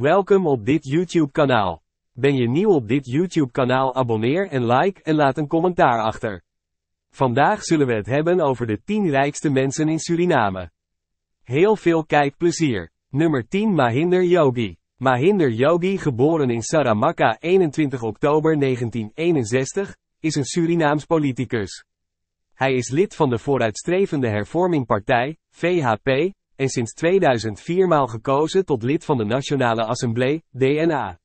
Welkom op dit YouTube-kanaal. Ben je nieuw op dit YouTube-kanaal? Abonneer en like en laat een commentaar achter. Vandaag zullen we het hebben over de 10 rijkste mensen in Suriname. Heel veel kijkplezier. Nummer 10 Mahinder Yogi. Mahinder Yogi, geboren in op 21 oktober 1961, is een Surinaams politicus. Hij is lid van de vooruitstrevende hervormingpartij, VHP, en sinds 2004 maal gekozen tot lid van de Nationale Assemblée, DNA.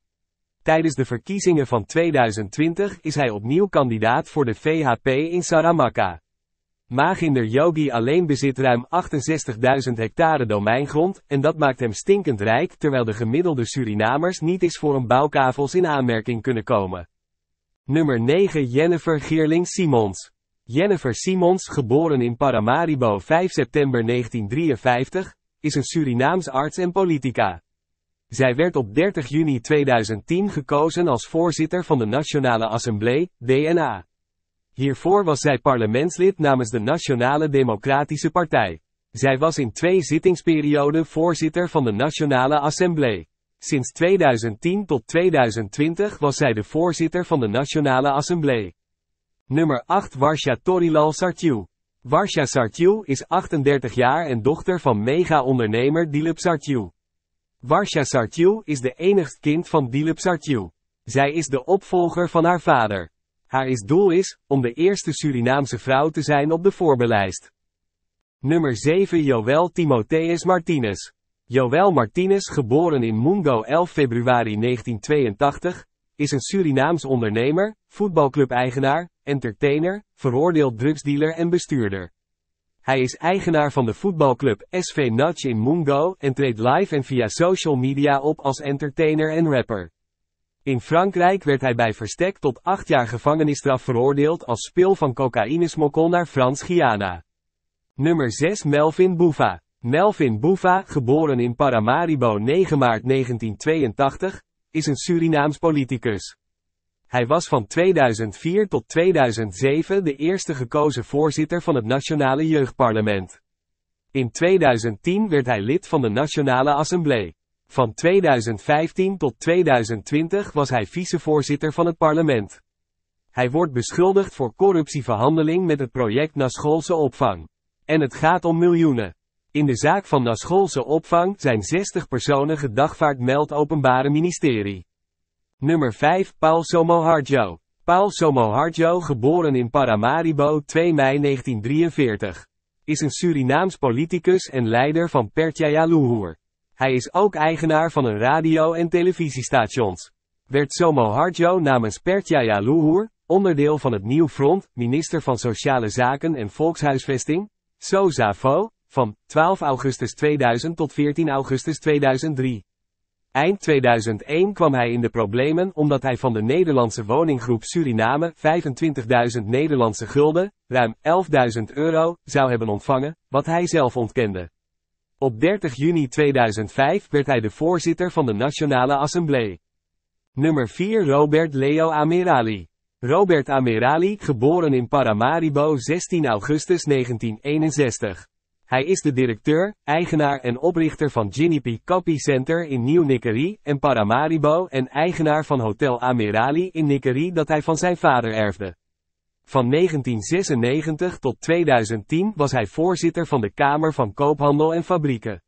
Tijdens de verkiezingen van 2020 is hij opnieuw kandidaat voor de VHP in Saramacca. Maginder Yogi alleen bezit ruim 68.000 hectare domeingrond, en dat maakt hem stinkend rijk, terwijl de gemiddelde Surinamers niet eens voor een bouwkavels in aanmerking kunnen komen. Nummer 9 Jennifer Geerling Simons Jennifer Simons, geboren in Paramaribo 5 september 1953, is een Surinaams arts en politica. Zij werd op 30 juni 2010 gekozen als voorzitter van de Nationale Assemblée, DNA. Hiervoor was zij parlementslid namens de Nationale Democratische Partij. Zij was in twee zittingsperioden voorzitter van de Nationale Assemblée. Sinds 2010 tot 2020 was zij de voorzitter van de Nationale Assemblée. Nummer 8 Warsha Torilal Sartiu. Warsha Sartiu is 38 jaar en dochter van mega-ondernemer Dilip Sartiu. Warsha Sartiu is de enigst kind van Dilip Sartiu. Zij is de opvolger van haar vader. Haar is doel is, om de eerste Surinaamse vrouw te zijn op de voorbelijst. Nummer 7 Joël Timotheus Martinez. Joël Martinez, geboren in Mungo 11 februari 1982, is een Surinaams ondernemer, voetbalclub-eigenaar, entertainer, veroordeeld drugsdealer en bestuurder. Hij is eigenaar van de voetbalclub SV Nudge in Mungo en treedt live en via social media op als entertainer en rapper. In Frankrijk werd hij bij verstek tot acht jaar gevangenisstraf veroordeeld als speel van cocaïnesmokkel naar Frans-Guyana. Nummer 6 Melvin Bouva. Melvin Bouva, geboren in Paramaribo 9 maart 1982, is een Surinaams politicus. Hij was van 2004 tot 2007 de eerste gekozen voorzitter van het Nationale Jeugdparlement. In 2010 werd hij lid van de Nationale Assemblée. Van 2015 tot 2020 was hij vicevoorzitter van het parlement. Hij wordt beschuldigd voor corruptieverhandeling met het project Naschoolse opvang. En het gaat om miljoenen. In de zaak van naschoolse opvang zijn 60 personen gedagvaard meld Openbare Ministerie. Nummer 5, Paul Somoharjo. Paul Somoharjo, geboren in Paramaribo 2 mei 1943. Is een Surinaams politicus en leider van Pertjaya Luhur. Hij is ook eigenaar van een radio- en televisiestations. Werd Somoharjo namens Pertjaya Luhur, onderdeel van het Nieuw Front, minister van Sociale Zaken en Volkshuisvesting, Sozafo. Van 12 augustus 2000 tot 14 augustus 2003. Eind 2001 kwam hij in de problemen omdat hij van de Nederlandse woninggroep Suriname 25.000 Nederlandse gulden, ruim 11.000 euro, zou hebben ontvangen, wat hij zelf ontkende. Op 30 juni 2005 werd hij de voorzitter van de Nationale Assemblée. Nummer 4 Robert Leo Amirali. Robert Amirali, geboren in Paramaribo 16 augustus 1961. Hij is de directeur, eigenaar en oprichter van P. Copy Center in Nieuw-Nickerie en Paramaribo en eigenaar van Hotel Amirali in Nickerie dat hij van zijn vader erfde. Van 1996 tot 2010 was hij voorzitter van de Kamer van Koophandel en Fabrieken.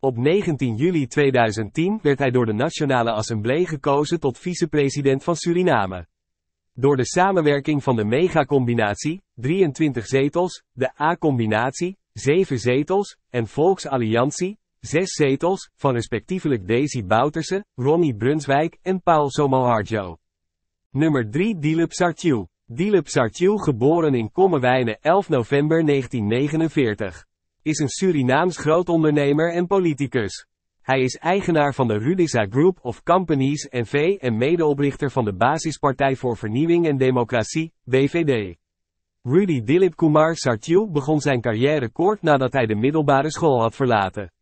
Op 19 juli 2010 werd hij door de Nationale Assemblée gekozen tot vicepresident van Suriname. Door de samenwerking van de megacombinatie, 23 zetels, de A-combinatie, zeven zetels, en Volksalliantie, zes zetels, van respectievelijk Daisy Bouterse, Ronnie Brunswijk en Paul Somoharjo. Nummer 3 Dilip Sartiu. Dilip Sartiu geboren in Kommerwijnen 11 november 1949. Is een Surinaams grootondernemer en politicus. Hij is eigenaar van de Rudisa Group of Companies NV en medeoprichter van de Basispartij voor Vernieuwing en Democratie, BVD. Rudy Dilip Kumar Sartiu begon zijn carrière kort nadat hij de middelbare school had verlaten.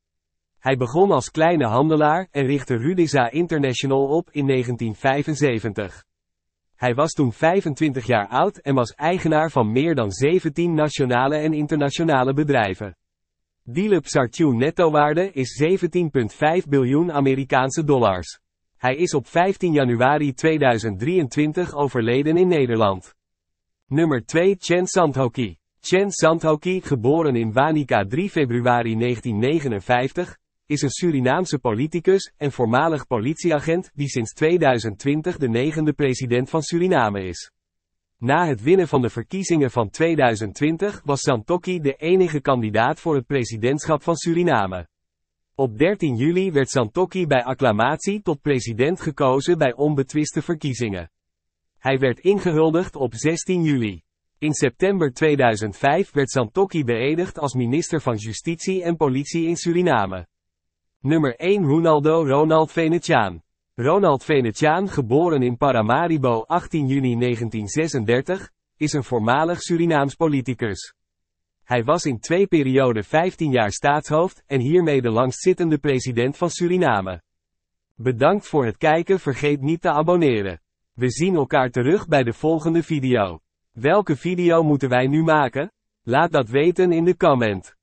Hij begon als kleine handelaar en richtte Rudisa International op in 1975. Hij was toen 25 jaar oud en was eigenaar van meer dan 17 nationale en internationale bedrijven. Dilip Sartiu nettowaarde is 17,5 biljoen Amerikaanse dollars. Hij is op 15 januari 2023 overleden in Nederland. Nummer 2 Chen Santoki. Chen Santoki, geboren in Wanica 3 februari 1959, is een Surinaamse politicus en voormalig politieagent die sinds 2020 de negende president van Suriname is. Na het winnen van de verkiezingen van 2020 was Santoki de enige kandidaat voor het presidentschap van Suriname. Op 13 juli werd Santoki bij acclamatie tot president gekozen bij onbetwiste verkiezingen. Hij werd ingehuldigd op 16 juli. In september 2005 werd Santokki beëdigd als minister van Justitie en Politie in Suriname. Nummer 1 Ronaldo Ronald Venetiaan. Ronald Venetiaan, geboren in Paramaribo 18 juni 1936, is een voormalig Surinaams politicus. Hij was in twee perioden 15 jaar staatshoofd en hiermee de langstzittende president van Suriname. Bedankt voor het kijken, vergeet niet te abonneren. We zien elkaar terug bij de volgende video. Welke video moeten wij nu maken? Laat dat weten in de comment.